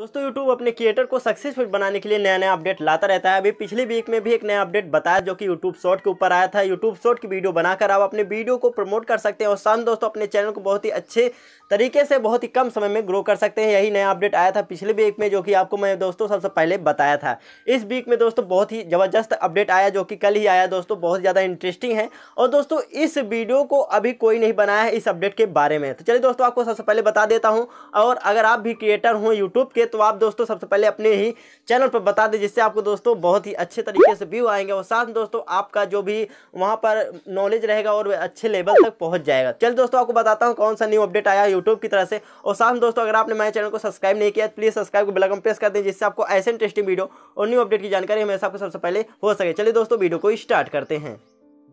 दोस्तों यूट्यूब अपने क्रिएटर को सक्सेसफुल बनाने के लिए नया नया अपडेट लाता रहता है अभी पिछली वीक में भी एक नया अपडेट बताया जो कि यूट्यूब शॉर्ट के ऊपर आया था यूट्यूब शॉर्ट की वीडियो बनाकर आप अपने वीडियो को प्रमोट कर सकते हैं और साथ दोस्तों अपने चैनल को बहुत ही अच्छे तरीके से बहुत ही कम समय में ग्रो कर सकते हैं यही नया अपडेट आया था पिछले वीक में जो कि आपको मैं दोस्तों सबसे पहले बताया था इस वीक में दोस्तों बहुत ही ज़बरदस्त अपडेट आया जो कि कल ही आया दोस्तों बहुत ज़्यादा इंटरेस्टिंग है और दोस्तों इस वीडियो को अभी कोई नहीं बनाया है इस अपडेट के बारे में तो चलिए दोस्तों आपको सबसे पहले बता देता हूँ और अगर आप भी क्रिएटर हों यूट्यूब के तो आप दोस्तों सबसे पहले अपने ही चैनल पर बता दें जिससे आपको दोस्तों बहुत ही अच्छे तरीके से व्यू आएंगे और साथ में दोस्तों आपका जो भी वहाँ पर नॉलेज रहेगा और अच्छे लेवल तक पहुँच जाएगा चल दोस्तों आपको बताता हूँ कौन सा न्यू अपडेट आया यूट्यूब की तरह से और साथ में दोस्तों अगर आपने मेरे चैनल को सब्सक्राइब नहीं किया प्लीज़ सब्सक्राइब को बिलकम प्रेस कर दें जिससे आपको ऐसे इंटरेस्टिंग वीडियो और न्यू अपडेट की जानकारी हमेशा आपको सबसे पहले हो सके चलिए दोस्तों वीडियो को स्टार्ट करते हैं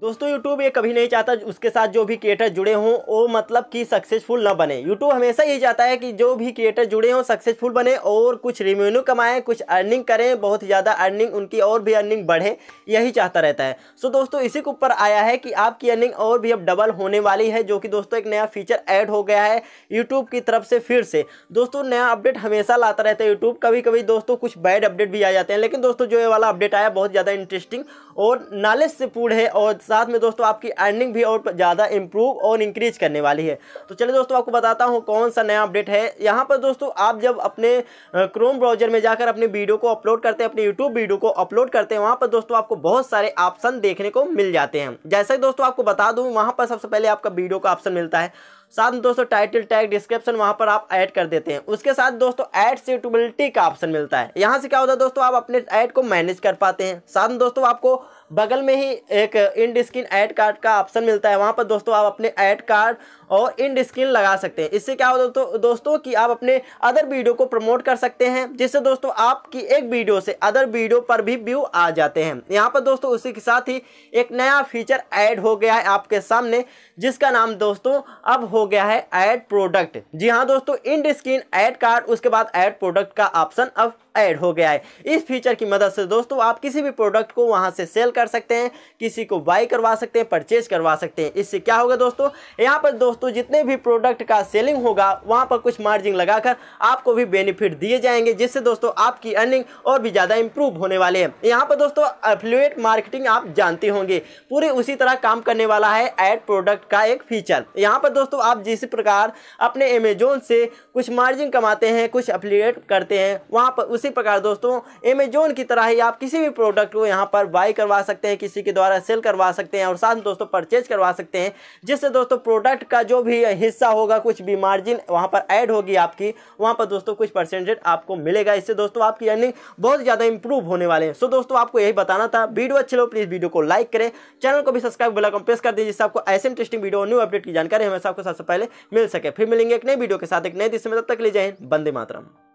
दोस्तों यूट्यूब ये कभी नहीं चाहता उसके साथ जो भी क्रिएटर जुड़े हों वो मतलब कि सक्सेसफुल ना बने यूट्यूब हमेशा ये चाहता है कि जो भी क्रिएटर जुड़े हों सक्सेसफुल बने और कुछ रिवेन्यू कमाएं कुछ अर्निंग करें बहुत ज़्यादा अर्निंग उनकी और भी अर्निंग बढ़े यही चाहता रहता है सो दोस्तों इसी के ऊपर आया है कि आपकी अर्निंग और भी अब डबल होने वाली है जो कि दोस्तों एक नया फीचर ऐड हो गया है यूट्यूब की तरफ से फिर से दोस्तों नया अपडेट हमेशा लाता रहता है यूट्यूब कभी कभी दोस्तों कुछ बैड अपडेट भी आ जाते हैं लेकिन दोस्तों जो ये वाला अपडेट आया बहुत ज़्यादा इंटरेस्टिंग और नॉलेज से पूर्ण है और साथ में दोस्तों आपकी अर्निंग भी और ज़्यादा इम्प्रूव और इंक्रीज करने वाली है तो चलिए दोस्तों आपको बताता हूँ कौन सा नया अपडेट है यहाँ पर दोस्तों आप जब अपने क्रोम ब्राउजर में जाकर अपने वीडियो को अपलोड करते हैं अपने यूट्यूब वीडियो को अपलोड करते हैं वहाँ पर दोस्तों आपको बहुत सारे ऑप्शन देखने को मिल जाते हैं जैसे दोस्तों आपको बता दूँ वहाँ पर सबसे पहले आपका वीडियो का ऑप्शन मिलता है साथ में दोस्तों टाइटल टैग डिस्क्रिप्शन वहाँ पर आप ऐड कर देते हैं उसके साथ दोस्तों ऐड सेटबिलिटी का ऑप्शन मिलता है यहाँ से क्या होता है दोस्तों आप अपने ऐड को मैनेज कर पाते हैं साथ में दोस्तों आपको बगल में ही एक इंड स्किन ऐड कार्ड का ऑप्शन मिलता है वहाँ पर दोस्तों आप अपने ऐड कार्ड और इंड स्किन लगा सकते हैं इससे क्या हो दोस्तों दोस्तों कि आप अपने अदर वीडियो को प्रमोट कर सकते हैं जिससे दोस्तों आपकी एक वीडियो से अदर वीडियो पर भी व्यू आ जाते हैं यहाँ पर दोस्तों उसी के साथ ही एक नया फीचर ऐड हो गया है आपके सामने जिसका नाम दोस्तों अब हो गया है ऐड प्रोडक्ट जी हाँ दोस्तों इंड स्किन ऐड कार्ड उसके बाद ऐड प्रोडक्ट का ऑप्शन अब ऐड हो गया है इस फीचर की मदद से दोस्तों आप किसी भी प्रोडक्ट को वहाँ से सेल कर सकते हैं किसी को बाई करवा सकते हैं परचेज करवा सकते हैं इससे क्या होगा दोस्तों यहाँ पर दोस्तों जितने भी प्रोडक्ट का सेलिंग होगा वहाँ पर कुछ मार्जिन लगाकर आपको भी बेनिफिट दिए जाएंगे जिससे दोस्तों आपकी अर्निंग और भी ज़्यादा इंप्रूव होने वाले हैं यहाँ पर दोस्तों अफ्लुएट मार्केटिंग आप जानते होंगे पूरे उसी तरह काम करने वाला है एड प्रोडक्ट का एक फीचर यहाँ पर दोस्तों आप जिस प्रकार अपने अमेजोन से कुछ मार्जिन कमाते हैं कुछ अफिलिएट करते हैं वहाँ पर उस इसी प्रकार दोस्तों अमेजोन की तरह ही आप किसी भी प्रोडक्ट को यहाँ पर बाई करवा सकते हैं किसी के द्वारा सेल करवा सकते हैं और साथ में दोस्तों परचेज करवा सकते हैं जिससे दोस्तों प्रोडक्ट का जो भी हिस्सा होगा कुछ भी मार्जिन वहाँ पर ऐड होगी आपकी वहाँ पर दोस्तों कुछ परसेंटेज आपको मिलेगा इससे दोस्तों आपकी अर्निंग बहुत ज़्यादा इंप्रूव होने वाले हैं सो दोस्तों आपको यही बताना था वीडियो अच्छे लो प्लीज़ वीडियो को लाइक करें चैनल को भी सब्सक्राइब बेलाकॉम प्रेस कर दीजिए जिससे आपको ऐसे इंटरेस्टिंग वीडियो और न्यू अपडेट की जानकारी हमेशा आपको सबसे पहले मिल सके फिर मिलेंगे एक नई वीडियो के साथ एक नए दिशा में तब तक ले जाए बंदे मातरम